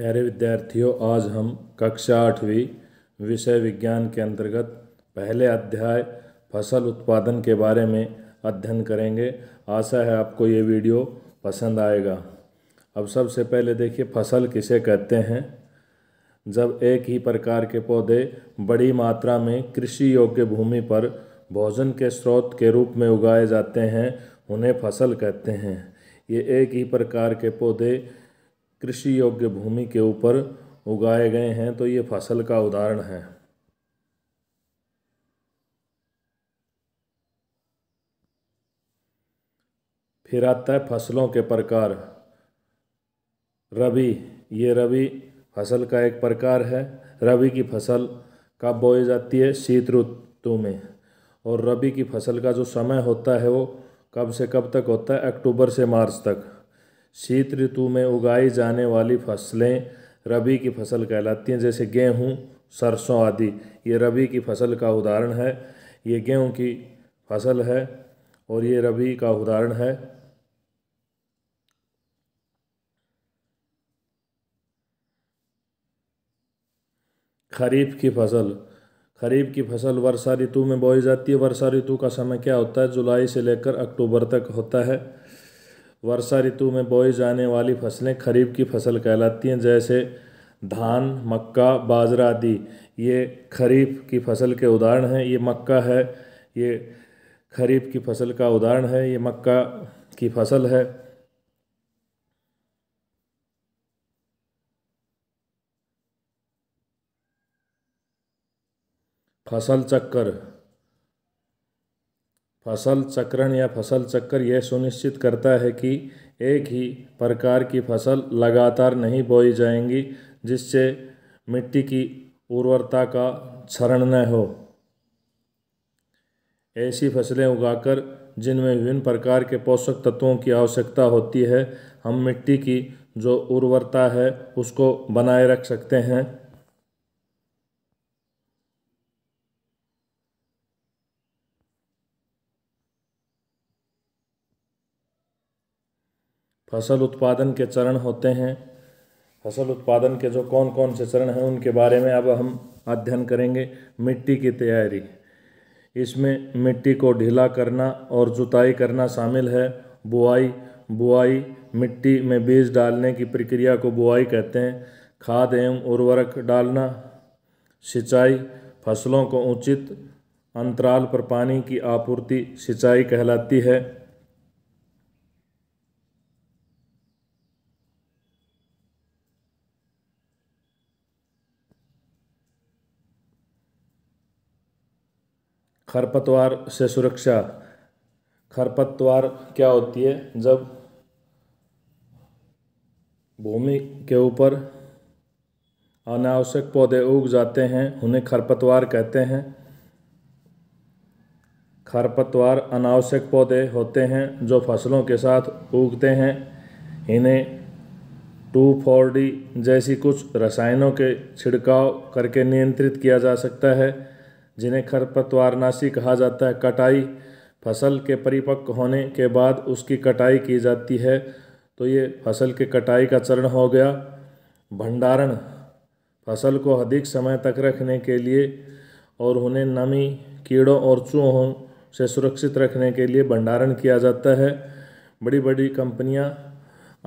प्यारे विद्यार्थियों आज हम कक्षा आठवीं विषय विज्ञान के अंतर्गत पहले अध्याय फसल उत्पादन के बारे में अध्ययन करेंगे आशा है आपको ये वीडियो पसंद आएगा अब सबसे पहले देखिए फसल किसे कहते हैं जब एक ही प्रकार के पौधे बड़ी मात्रा में कृषि योग्य भूमि पर भोजन के स्रोत के रूप में उगाए जाते हैं उन्हें फसल कहते हैं ये एक ही प्रकार के पौधे कृषि योग्य भूमि के ऊपर उगाए गए हैं तो ये फसल का उदाहरण है फिर आता है फसलों के प्रकार रबी ये रबी फसल का एक प्रकार है रबी की फसल कब बोई जाती है शीत ऋतु में और रबी की फसल का जो समय होता है वो कब से कब तक होता है अक्टूबर से मार्च तक शीत ऋतु में उगाई जाने वाली फसलें रबी की फसल कहलाती हैं जैसे गेहूँ सरसों आदि ये रबी की फसल का उदाहरण है ये गेहूँ की फसल है और ये रबी का उदाहरण है खरीफ की फसल खरीफ की फसल वर्षा ऋतु में बोई जाती है वर्षा ऋतु का समय क्या होता है जुलाई से लेकर अक्टूबर तक होता है वर्षा ऋतु में बोई जाने वाली फसलें खरीफ की फसल कहलाती हैं जैसे धान मक्का बाजरा आदि ये खरीफ की फसल के उदाहरण हैं ये मक्का है ये खरीफ की फसल का उदाहरण है ये मक्का की फसल है फसल चक्कर फसल चक्रण या फसल चक्कर यह सुनिश्चित करता है कि एक ही प्रकार की फसल लगातार नहीं बोई जाएंगी जिससे मिट्टी की उर्वरता का क्षरण न हो ऐसी फसलें उगाकर जिनमें विभिन्न प्रकार के पोषक तत्वों की आवश्यकता होती है हम मिट्टी की जो उर्वरता है उसको बनाए रख सकते हैं फसल उत्पादन के चरण होते हैं फसल उत्पादन के जो कौन कौन से चरण हैं उनके बारे में अब हम अध्ययन करेंगे मिट्टी की तैयारी इसमें मिट्टी को ढीला करना और जुताई करना शामिल है बुआई बुआई मिट्टी में बीज डालने की प्रक्रिया को बुआई कहते हैं खाद एवं उर्वरक डालना सिंचाई फसलों को उचित अंतराल पर पानी की आपूर्ति सिंचाई कहलाती है खरपतवार से सुरक्षा खरपतवार क्या होती है जब भूमि के ऊपर अनावश्यक पौधे उग जाते हैं उन्हें खरपतवार कहते हैं खरपतवार अनावश्यक पौधे होते हैं जो फसलों के साथ उगते हैं इन्हें टू फोर डी जैसी कुछ रसायनों के छिड़काव करके नियंत्रित किया जा सकता है जिन्हें खरपतवारनाशी कहा जाता है कटाई फसल के परिपक्व होने के बाद उसकी कटाई की जाती है तो ये फसल की कटाई का चरण हो गया भंडारण फसल को अधिक समय तक रखने के लिए और उन्हें नमी कीड़ों और चूहों से सुरक्षित रखने के लिए भंडारण किया जाता है बड़ी बड़ी कंपनियां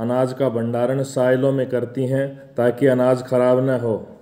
अनाज का भंडारण साइलों में करती हैं ताकि अनाज खराब न हो